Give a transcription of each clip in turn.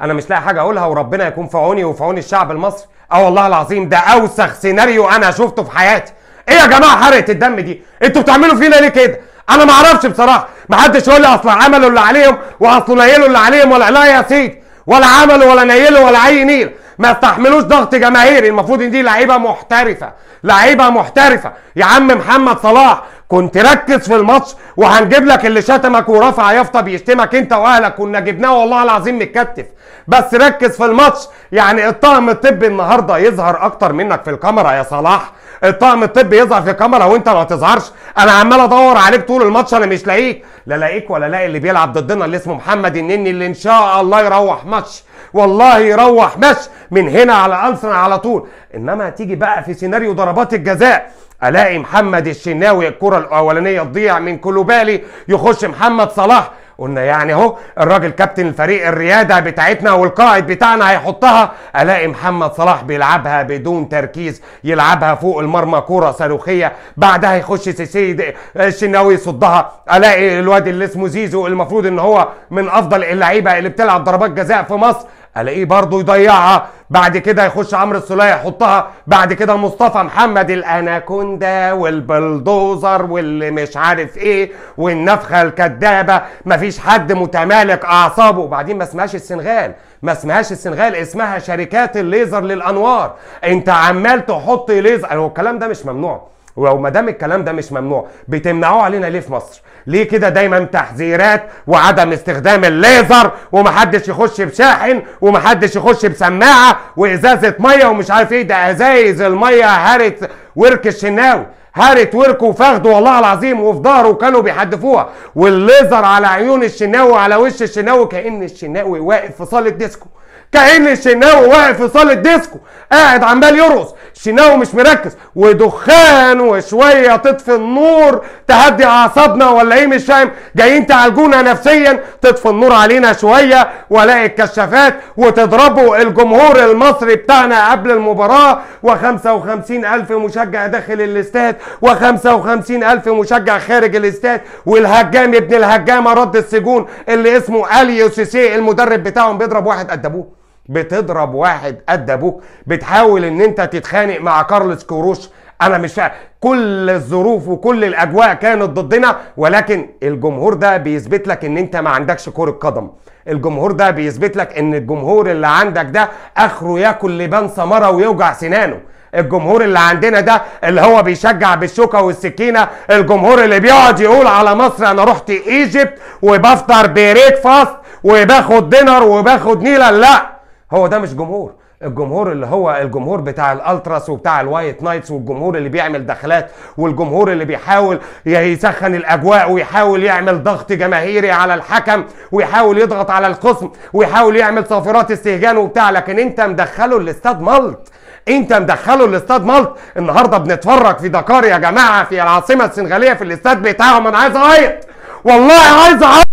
انا مش لاقي حاجه اقولها وربنا يكون في عوني وفي عون الشعب المصري اه والله العظيم ده اوسخ سيناريو انا شفته في حياتي ايه يا جماعه حرقه الدم دي انتوا بتعملوا فينا ليه كده انا ما اعرفش بصراحه ما حدش يقول لي اصل عملوا اللي عليهم واصل نيلوا اللي عليهم ولا لا يا سيدي ولا عملوا ولا نيلوا ولا اي نيل ما استحملوش ضغط جماهيري المفروض ان دي لعيبه محترفه لعيبه محترفه يا عم محمد صلاح كنت ركز في الماتش وهنجيب لك اللي شتمك ورفع يافطه بيشتمك انت واهلك كنا جبناه والله العظيم متكتف بس ركز في الماتش يعني الطقم الطبي النهارده يظهر اكتر منك في الكاميرا يا صلاح الطقم الطبي يظهر في الكاميرا وانت ما تظهرش انا عمال ادور عليك طول الماتش انا مش لاقيك لا لاقيك ولا لاقي اللي بيلعب ضدنا اللي اسمه محمد النني اللي ان شاء الله يروح ماتش والله يروح ماتش من هنا على السنه على طول انما تيجي بقى في سيناريو ضربات الجزاء الاقي محمد الشناوي الكره الاولانيه تضيع من كلوبالي يخش محمد صلاح قلنا يعني اهو الراجل كابتن الفريق الرياده بتاعتنا والقائد بتاعنا هيحطها الاقي محمد صلاح بيلعبها بدون تركيز يلعبها فوق المرمى كوره صاروخيه بعدها يخش سيسي الشناوي يصدها الاقي الواد اللي اسمه زيزو المفروض ان هو من افضل اللعيبه اللي بتلعب ضربات جزاء في مصر الاقيه برضه يضيعها بعد كده يخش عمرو السوليه يحطها بعد كده مصطفى محمد الاناكوندا والبلدوزر واللي مش عارف ايه والنفخه الكدابه مفيش حد متمالك اعصابه وبعدين ما اسمهاش السنغال ما اسمهاش السنغال اسمها شركات الليزر للانوار انت عمال تحط ليزر هو الكلام ده مش ممنوع وما دام الكلام ده مش ممنوع بتمنعوه علينا ليه في مصر؟ ليه كده دايما تحذيرات وعدم استخدام الليزر ومحدش يخش بشاحن ومحدش يخش بسماعه وازازه ميه ومش عارف ايه ده ازايز الميه هارت ورك الشناوي هارت ورك وفخده والله العظيم وفي ظهره كانوا بيحدفوها والليزر على عيون الشناوي وعلى وش الشناوي كان الشناوي واقف في صاله ديسكو كأن الشناوي واقف في صالة ديسكو قاعد عمال يرقص الشناوي مش مركز ودخان وشوية تطفي النور تهدي أعصابنا ولا إيه مش فاهم جايين تعالجونا نفسيا تطفي النور علينا شوية ولاقي الكشافات وتضربوا الجمهور المصري بتاعنا قبل المباراة و55 ألف مشجع داخل الاستاد و55 ألف مشجع خارج الاستاد والهجام ابن الهجامة رد السجون اللي اسمه أليو سيسي المدرب بتاعهم بيضرب واحد قدبوه بتضرب واحد قد ابوك بتحاول ان انت تتخانق مع كارلس كروش انا مش فاهم كل الظروف وكل الاجواء كانت ضدنا ولكن الجمهور ده بيثبت لك ان انت ما عندكش كره قدم الجمهور ده بيثبت لك ان الجمهور اللي عندك ده اخره ياكل لبان سمره ويوجع سنانه الجمهور اللي عندنا ده اللي هو بيشجع بالشوكة والسكينة الجمهور اللي بيقعد يقول على مصر انا رحت ايجيبت وبفطر بريك فاست وباخد دينر وباخد نيلة لا هو ده مش جمهور الجمهور اللي هو الجمهور بتاع الالتراس وبتاع الوايت نايتس والجمهور اللي بيعمل دخلات والجمهور اللي بيحاول يسخن الاجواء ويحاول يعمل ضغط جماهيري على الحكم ويحاول يضغط على القسم ويحاول يعمل صافرات استهجان وبتاع لكن انت مدخله الاستاد مالت انت مدخله الاستاد مالت النهارده بنتفرج في دكار يا جماعه في العاصمه السنغاليه في الاستاد بتاعهم انا عايز اعيط والله عايز اعيط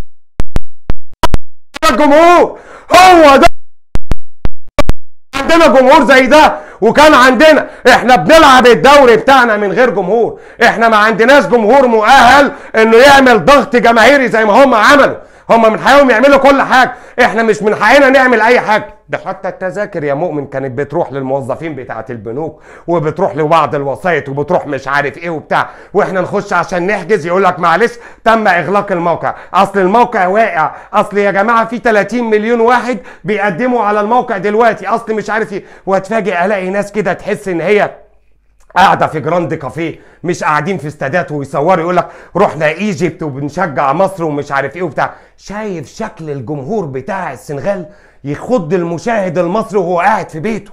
الجمهور هو ده عندنا جمهور زي ده وكان عندنا احنا بنلعب الدوري بتاعنا من غير جمهور احنا ما عندناش جمهور مؤهل انه يعمل ضغط جماهيري زي ما هم عملوا هم من حقهم يعملوا كل حاجه احنا مش من حقنا نعمل اي حاجه ده حتى التذاكر يا مؤمن كانت بتروح للموظفين بتاعه البنوك وبتروح لبعض الوسايط وبتروح مش عارف ايه وبتاع واحنا نخش عشان نحجز يقول لك معلش تم اغلاق الموقع اصل الموقع واقع اصل يا جماعه في 30 مليون واحد بيقدموا على الموقع دلوقتي اصل مش عارف ايه واتفاجئ الاقي ناس كده تحس ان هي قاعده في جراند كافيه مش قاعدين في استادات ويصوروا يقول لك رحنا ايجيبت وبنشجع مصر ومش عارف ايه وبتاع شايف شكل الجمهور بتاع السنغال يخض المشاهد المصري وهو قاعد في بيته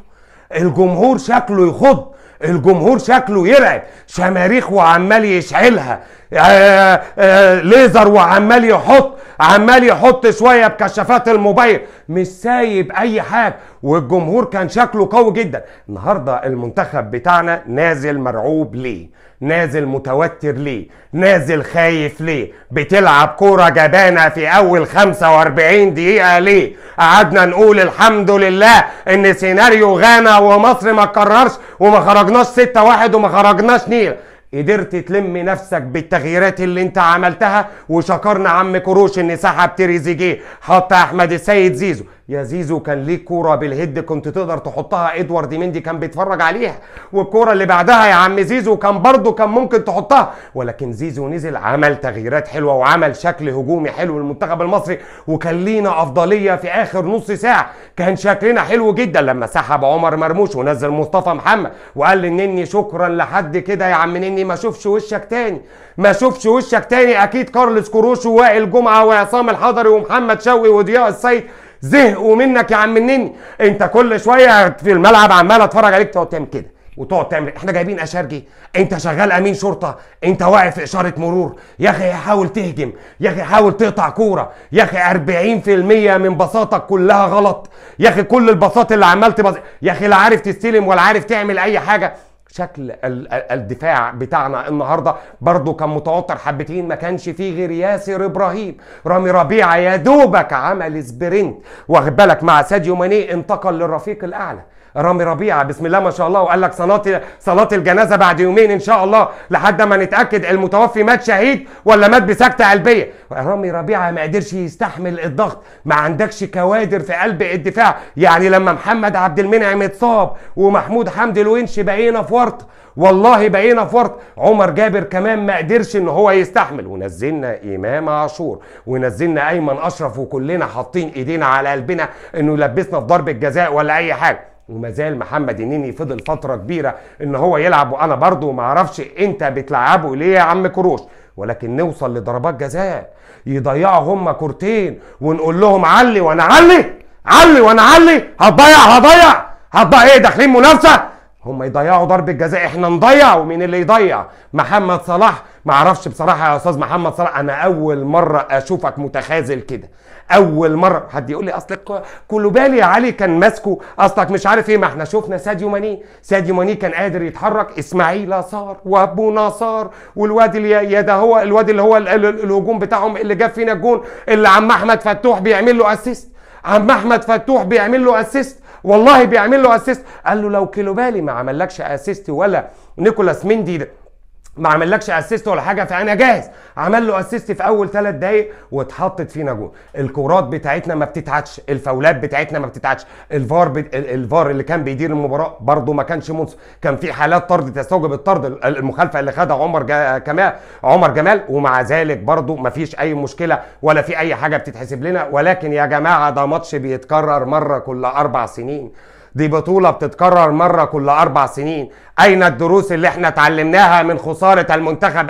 الجمهور شكله يخض الجمهور شكله يرعب شماريخ وعمال يشعلها آه، آه، آه، ليزر وعمال يحط عمال يحط شويه بكشافات الموبايل مش سايب اي حاجه والجمهور كان شكله قوي جدا النهارده المنتخب بتاعنا نازل مرعوب ليه نازل متوتر ليه نازل خايف ليه بتلعب كورة جبانة في أول 45 دقيقة ليه قعدنا نقول الحمد لله إن سيناريو غانا ومصر ما اتكررش وما خرجناش 6-1 وما خرجناش نيل قدرت تلم نفسك بالتغييرات اللي انت عملتها وشكرنا عم كروش ان سحب تريزيجيه حط احمد السيد زيزو يا زيزو كان ليه كوره بالهيد كنت تقدر تحطها ادوارد مندي كان بيتفرج عليها والكوره اللي بعدها يا عم زيزو كان برضه كان ممكن تحطها ولكن زيزو نزل عمل تغييرات حلوه وعمل شكل هجومي حلو للمنتخب المصري وكان لينا افضليه في اخر نص ساعه كان شكلنا حلو جدا لما سحب عمر مرموش ونزل مصطفى محمد وقال لنني شكرا لحد كده يا عم نني ما اشوفش وشك تاني ما اشوفش وشك تاني اكيد كارلس كروش ووائل جمعه وعصام الحضري ومحمد شوقي وضياء السيد زهقوا منك يا عم النني انت كل شويه في الملعب عمال اتفرج عليك تقعد تعمل كده وتقعد تعمل إيه؟ احنا جايبين اشارجي انت شغال امين شرطه انت واقف في اشاره مرور يا اخي حاول تهجم يا اخي حاول تقطع كوره يا اخي 40% من بساطك كلها غلط يا اخي كل البساط اللي عمال بز... يا اخي لا عارف تستلم ولا عارف تعمل اي حاجه شكل الدفاع بتاعنا النهارده برضه كان متوتر حبتين ما كانش فيه غير ياسر ابراهيم رامي ربيعه يا دوبك عمل سبرنت واخد بالك مع ساديو ماني انتقل للرفيق الاعلى رامي ربيعه بسم الله ما شاء الله وقال لك صلاه صلاه الجنازه بعد يومين ان شاء الله لحد ما نتاكد المتوفي مات شهيد ولا مات بسكته قلبيه رامي ربيعه ما قدرش يستحمل الضغط ما عندكش كوادر في قلب الدفاع يعني لما محمد عبد المنعم اتصاب ومحمود حمدي الونش بقينا في ورط والله بقينا في ورط عمر جابر كمان ما قدرش ان هو يستحمل ونزلنا امام عاشور ونزلنا ايمن اشرف وكلنا حاطين ايدينا على قلبنا انه يلبسنا في ضربه جزاء ولا اي حاجه وما زال محمد النني فضل فتره كبيره ان هو يلعب وانا برضه ما اعرفش انت بتلعبه ليه يا عم كروش ولكن نوصل لضربات جزاء يضيعوا هما كورتين ونقول لهم علي وانا علي علي وانا علي هتضيع هتضيع هتضيع ايه داخلين منافسه هم يضيعوا ضربه جزاء احنا نضيع ومين اللي يضيع محمد صلاح ما اعرفش بصراحه يا استاذ محمد صلاح انا اول مره اشوفك متخاذل كده اول مره حد يقول لي اصلك بالي يا علي كان ماسكه اصلك مش عارف ايه ما احنا شفنا ساديو ماني ساديو ماني كان قادر يتحرك اسماعيل صار وابو نصار والواد يا ده هو الواد اللي هو الهجوم بتاعهم اللي جاب فينا الجون اللي عم احمد فتوح بيعمل له اسيست عم احمد فتوح بيعمل له اسيست والله بيعمل له اسيست قال له لو كيلوبالي ما عملكش اسيست ولا نيكولاس مندي ده ما عملكش اسيست ولا حاجه فانا جاهز عمل له اسيست في اول ثلاث دقايق واتحطت فينا جون الكرات بتاعتنا ما بتتعدش الفاولات بتاعتنا ما بتتعدش الفار ب... الفار اللي كان بيدير المباراه برده ما كانش منصف كان في حالات طرد تستوجب الطرد المخالفه اللي خدها عمر جا... كمال عمر جمال ومع ذلك برده ما فيش اي مشكله ولا في اي حاجه بتتحسب لنا ولكن يا جماعه ده ماتش بيتكرر مره كل اربع سنين دي بطولة بتتكرر مرة كل أربع سنين أين الدروس اللي احنا اتعلمناها من خسارة المنتخب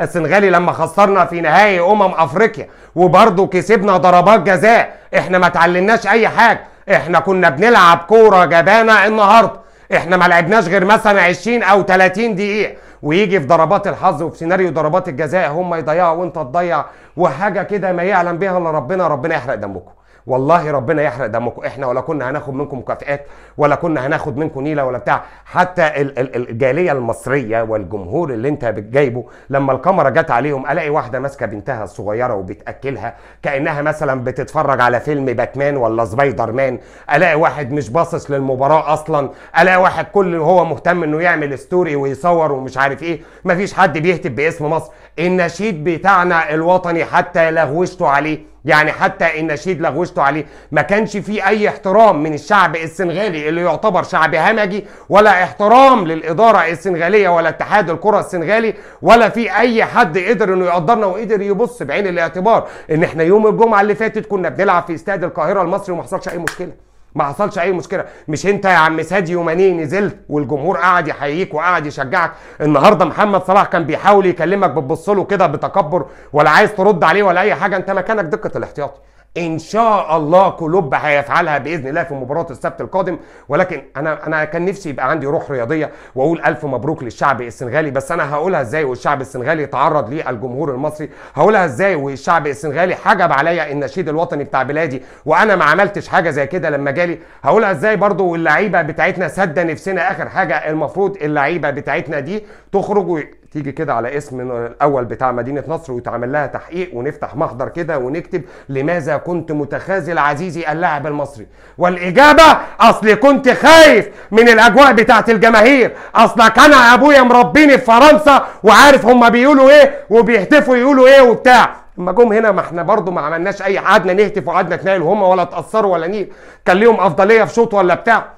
السنغالي لما خسرنا في نهائي أمم أفريقيا وبرضه كسبنا ضربات جزاء احنا ما اتعلمناش أي حاجة احنا كنا بنلعب كورة جبانة النهاردة احنا ما لعبناش غير مثلا 20 أو 30 دقيقة ويجي في ضربات الحظ وفي سيناريو ضربات الجزاء هم يضيعوا وانت تضيع وحاجه كده ما يعلم بها الا ربنا ربنا يحرق دمكم والله ربنا يحرق دمكم احنا ولا كنا هناخد منكم مكافئات ولا كنا هناخد منكم نيله ولا بتاع حتى الجاليه المصريه والجمهور اللي انت بتجايبه لما الكاميرا جت عليهم الاقي واحده ماسكه بنتها الصغيره وبتاكلها كانها مثلا بتتفرج على فيلم باتمان ولا سبايدر مان الاقي واحد مش باصص للمباراه اصلا الاقي واحد كل هو مهتم انه يعمل ستوري ويصور ومش عارف ايه مفيش حد بيهتف باسم مصر النشيد بتاعنا الوطني حتى لغوشتوا عليه يعني حتى النشيد لغوشته عليه ما كانش فيه اي احترام من الشعب السنغالي اللي يعتبر شعب همجي ولا احترام للاداره السنغاليه ولا اتحاد الكره السنغالي ولا في اي حد قدر انه يقدرنا وقدر يبص بعين الاعتبار ان احنا يوم الجمعه اللي فاتت كنا بنلعب في استاد القاهره المصري ومحصلش اي مشكله ما حصلش اي مشكله مش انت يا عم ساديو ماني نزلت والجمهور قعد يحييك وقعد يشجعك النهارده محمد صلاح كان بيحاول يكلمك بتبص له كده بتكبر ولا عايز ترد عليه ولا اي حاجه انت مكانك دقه الاحتياطي ان شاء الله كلوب هيفعلها باذن الله في مباراه السبت القادم ولكن انا انا كان نفسي يبقى عندي روح رياضيه واقول الف مبروك للشعب السنغالي بس انا هقولها ازاي والشعب السنغالي تعرض للجمهور المصري هقولها ازاي والشعب السنغالي حجب عليا النشيد الوطني بتاع بلادي وانا ما عملتش حاجه زي كده لما بالتالي هقولها ازاي برضو اللعيبه بتاعتنا سد نفسنا اخر حاجه المفروض اللعيبه بتاعتنا دي تخرج تيجي كده على اسم الاول بتاع مدينه نصر ويتعمل لها تحقيق ونفتح محضر كده ونكتب لماذا كنت متخاذل عزيزي اللاعب المصري والاجابه اصل كنت خايف من الاجواء بتاعت الجماهير اصلك انا ابويا مربيني في فرنسا وعارف هما بيقولوا ايه وبيهتفوا يقولوا ايه وبتاع ما جم هنا ما احنا برضو ما عملناش اي قعدنا نهتف وقعدنا نتناقل هم ولا اتاثروا ولا نيل كان ليهم افضليه في شوط ولا بتاع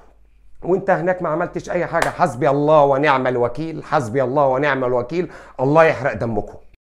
وانت هناك ما عملتش اي حاجه حسبي الله ونعم الوكيل حسبي الله ونعم الوكيل الله يحرق دمكم